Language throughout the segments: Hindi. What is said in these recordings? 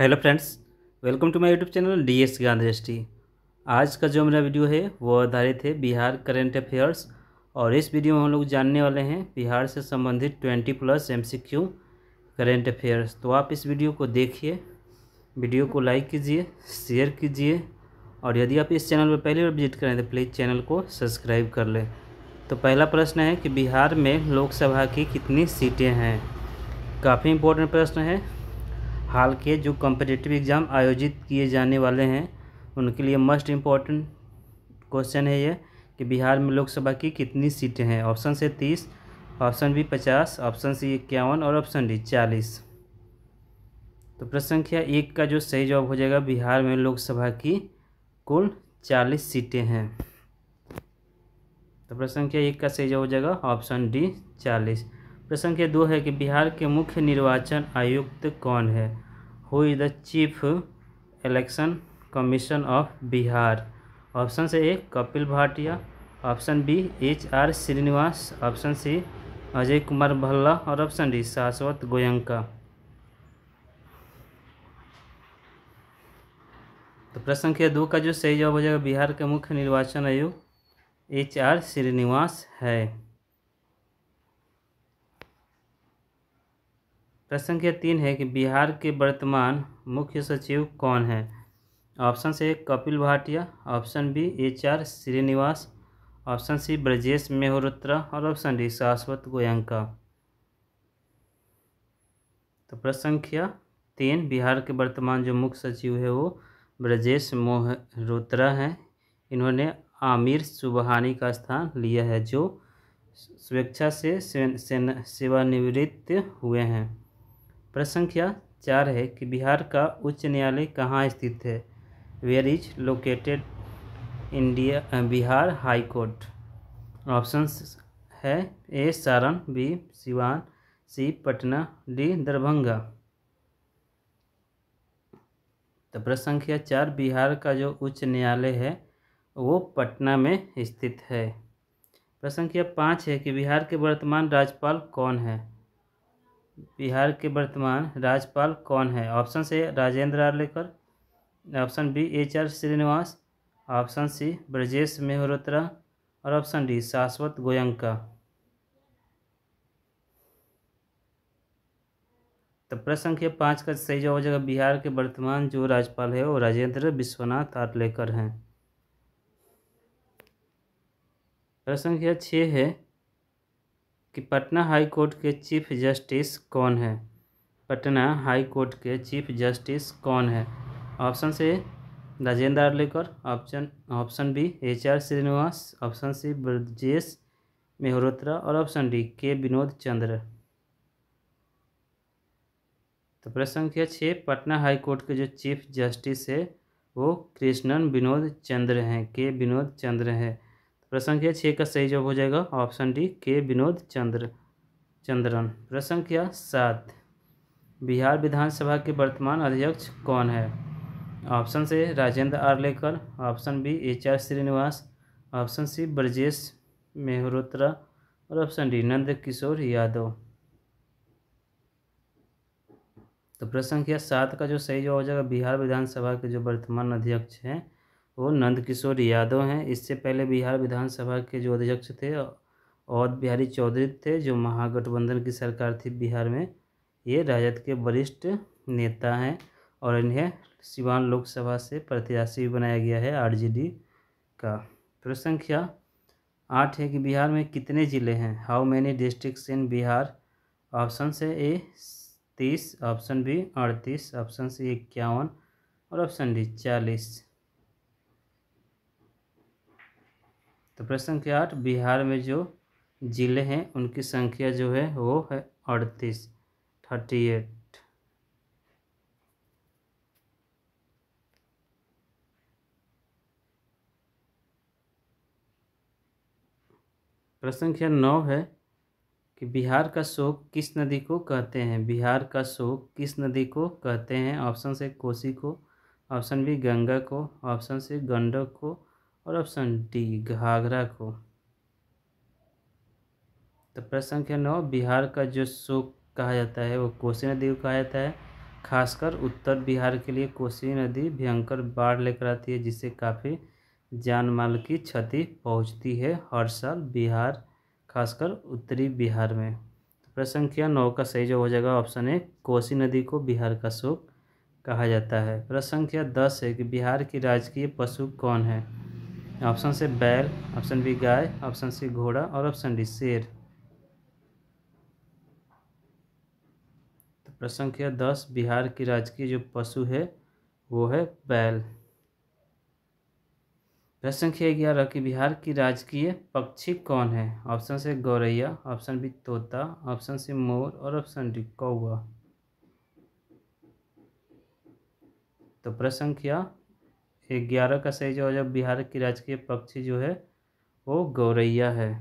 hello friends welcome to my YouTube channel D S Gandhi आज का जो मेरा वीडियो है वो आधारित है बिहार करेंट अफेयर्स और इस वीडियो में हम लोग जानने वाले हैं बिहार से संबंधित twenty plus M C Q current affairs तो आप इस वीडियो को देखिए वीडियो को लाइक कीजिए शेयर कीजिए और यदि आप इस चैनल पर पहली बार विजिट करें तो प्लीज़ चैनल को सब्सक्राइब कर लें तो पहला प्रश्न है कि बिहार में लोकसभा की कितनी सीटें हैं काफ़ी इम्पोर्टेंट प्रश्न है हाल के जो कॉम्पिटिटिव एग्ज़ाम आयोजित किए जाने वाले हैं उनके लिए मस्ट इम्पॉर्टेंट क्वेश्चन है ये कि बिहार में लोकसभा की कितनी सीटें हैं ऑप्शन से तीस ऑप्शन बी पचास ऑप्शन सी इक्यावन और ऑप्शन डी चालीस तो प्रश्न संख्या एक का जो सही जवाब हो जाएगा बिहार में लोकसभा की कुल चालीस सीटें हैं तो प्रश्न संख्या एक का सही जवाब हो जाएगा ऑप्शन डी चालीस प्रश्न संख्या दो है कि बिहार के मुख्य निर्वाचन आयुक्त कौन है who is the chief election commission of Bihar option से A Kapil Bhatia option B H R Srinivas option C Ajay Kumar Bhalla और ऑप्शन डी शाश्वत गोयंका तो प्रश्न संख्या दो का जो सही जवाब हो जाएगा बिहार के मुख्य निर्वाचन आयुक्त एच आर श्रीनिवास है प्रश्न संख्या तीन है कि बिहार के वर्तमान मुख्य सचिव कौन है ऑप्शन से Kapil Bhatia option B H R Srinivas option C Brajesh Mehrotra और ऑप्शन डी शाश्वत गोयंका तो प्रश्न संख्या तीन बिहार के वर्तमान जो मुख्य सचिव है वो ब्रजेश मोहरोत्रा हैं इन्होंने आमिर सुबहानी का स्थान लिया है जो स्वेच्छा से सेवानिवृत्त हुए हैं प्रश्न संख्या चार है कि बिहार का उच्च न्यायालय कहाँ स्थित है where is located India Bihar high court options है A Saran B Siwan C Patna D Darbhanga तो प्रश्न संख्या चार बिहार का जो उच्च न्यायालय है वो पटना में स्थित है प्रश्न संख्या पाँच है कि बिहार के वर्तमान राज्यपाल कौन है बिहार के वर्तमान राज्यपाल कौन है ऑप्शन से Rajendra Arlekar option B H R Srinivas option C Brajesh Mehrotra और ऑप्शन डी शाश्वत गोयंका तो प्रश्न संख्या पाँच का सही जवाब हो जाएगा बिहार के वर्तमान जो राज्यपाल है वो राजेंद्र विश्वनाथ आर्लेकर हैं प्रश्न संख्या छः है कि पटना हाई कोर्ट के चीफ जस्टिस कौन है पटना हाई कोर्ट के चीफ जस्टिस कौन है ऑप्शन से Rajendra Arlekar option option B H R Srinivas option C Brajesh Mehrotra और ऑप्शन डी के विनोद चंद्र तो प्रश्न संख्या छः पटना हाई कोर्ट के जो चीफ जस्टिस है वो कृष्णन विनोद चंद्र हैं के विनोद चंद्र हैं प्रश्न संख्या छः का सही जवाब हो जाएगा ऑप्शन डी के विनोद चंद्र चंद्रन प्रश्न संख्या सात बिहार विधानसभा के वर्तमान अध्यक्ष कौन है ऑप्शन से Rajendra Arlekar option B H R Srinivas option C Brajesh Mehrotra और ऑप्शन डी नंद किशोर यादव तो प्रश्न संख्या सात का जो सही जवाब हो जाएगा बिहार विधानसभा के जो वर्तमान अध्यक्ष हैं वो नंदकिशोर यादव हैं इससे पहले बिहार विधानसभा के जो अध्यक्ष थे और बिहारी चौधरी थे जो महागठबंधन की सरकार थी बिहार में ये राजद के वरिष्ठ नेता हैं और इन्हें सिवान लोकसभा से प्रत्याशी बनाया गया है आरजेडी का प्रश्न संख्या आठ है कि बिहार में कितने ज़िले हैं how many district in Bihar option से ए तीस ऑप्शन बी अड़तीस ऑप्शन सी इक्यावन और ऑप्शन डी चालीस तो प्रश्न संख्या आठ बिहार में जो ज़िले हैं उनकी संख्या जो है वो है अड़तीस थर्टी एट प्रश्न संख्या नौ है कि बिहार का शोक किस नदी को कहते हैं बिहार का शोक किस नदी को कहते हैं ऑप्शन से कोसी को ऑप्शन बी गंगा को ऑप्शन से गंडक को और ऑप्शन डी घाघरा को तो प्रश्न संख्या नौ बिहार का जो शोक कहा जाता है वो कोसी नदी को कहा जाता है खासकर उत्तर बिहार के लिए कोसी नदी भयंकर बाढ़ लेकर आती है जिससे काफ़ी जान माल की क्षति पहुंचती है हर साल बिहार खासकर उत्तरी बिहार में तो प्रश्न संख्या नौ का सही जो हो जाएगा ऑप्शन ए कोसी नदी को बिहार का शोक कहा जाता है प्रश्न संख्या दस है कि बिहार की राजकीय पशु कौन है ऑप्शन से बैल ऑप्शन बी गाय ऑप्शन सी घोड़ा और ऑप्शन डी शेर तो प्रश्न संख्या दस बिहार की राजकीय जो पशु है वो है बैल प्रश्न संख्या ग्यारह की बिहार की राजकीय पक्षी कौन है ऑप्शन से गौरैया ऑप्शन बी तोता ऑप्शन सी मोर और ऑप्शन डी कौआ तो प्रश्न संख्या ग्यारह का सही जवाब जब बिहार की राजकीय पक्षी जो है वो गौरैया है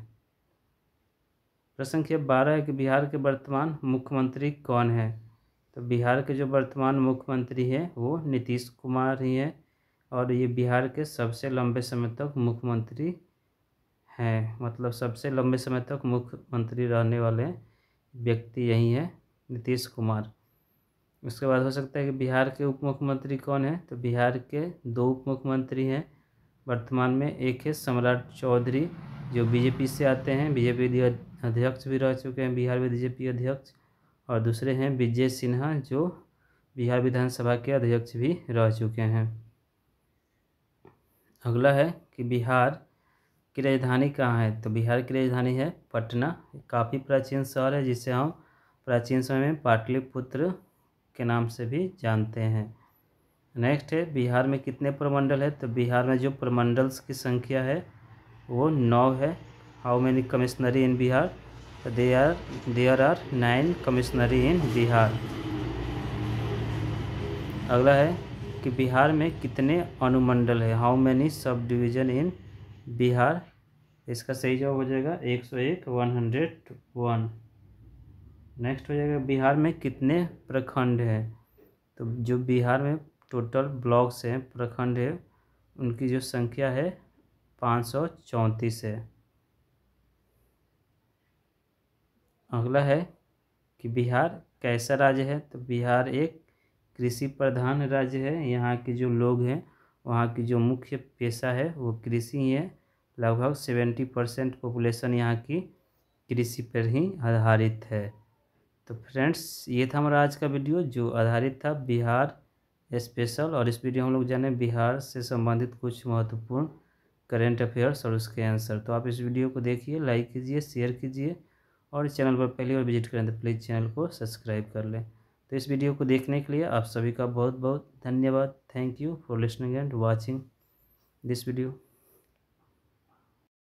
प्रश्न संख्या बारह है कि बिहार के वर्तमान मुख्यमंत्री कौन है तो बिहार के जो वर्तमान मुख्यमंत्री हैं वो नीतीश कुमार ही हैं और ये बिहार के सबसे लंबे समय तक मुख्यमंत्री हैं मतलब सबसे लंबे समय तक मुख्यमंत्री रहने वाले व्यक्ति यही हैं नीतीश कुमार उसके बाद हो सकता है कि बिहार के उप मुख्यमंत्री कौन है तो बिहार के दो उप मुख्यमंत्री हैं वर्तमान में एक है सम्राट चौधरी जो बीजेपी से आते हैं बीजेपी अध्यक्ष भी रह चुके हैं बिहार में बीजेपी अध्यक्ष और दूसरे हैं विजय सिन्हा जो बिहार विधानसभा के अध्यक्ष भी रह चुके हैं अगला है कि बिहार की राजधानी कहाँ है तो बिहार की राजधानी है पटना काफ़ी प्राचीन शहर है जिसे हम प्राचीन समय में पाटलिपुत्र के नाम से भी जानते हैं नेक्स्ट है बिहार में कितने प्रमंडल है तो बिहार में जो प्रमंडल्स की संख्या है वो नौ है how many commissionary in Bihar they are there are nine commissionary in Bihar अगला है कि बिहार में कितने अनुमंडल है how many sub division in Bihar इसका सही जवाब हो जाएगा एक सौ एक वन हंड्रेड वन नेक्स्ट हो जाएगा बिहार में कितने प्रखंड हैं तो जो बिहार में टोटल ब्लॉक्स हैं प्रखंड है उनकी जो संख्या है पाँच सौ चौंतीस है अगला है कि बिहार कैसा राज्य है तो बिहार एक कृषि प्रधान राज्य है यहाँ के जो लोग हैं वहाँ की जो मुख्य पेशा है वो कृषि ही है लगभग सेवेंटी परसेंट पॉपुलेशन यहाँ की कृषि पर ही आधारित है तो फ्रेंड्स ये था हमारा आज का वीडियो जो आधारित था बिहार स्पेशल और इस वीडियो हम लोग जाने बिहार से संबंधित कुछ महत्वपूर्ण करेंट अफेयर्स और उसके आंसर तो आप इस वीडियो को देखिए लाइक कीजिए शेयर कीजिए और चैनल पर पहली बार विजिट करें तो प्लीज़ चैनल को सब्सक्राइब कर लें तो इस वीडियो को देखने के लिए आप सभी का बहुत बहुत धन्यवाद thank you for listening and watching this video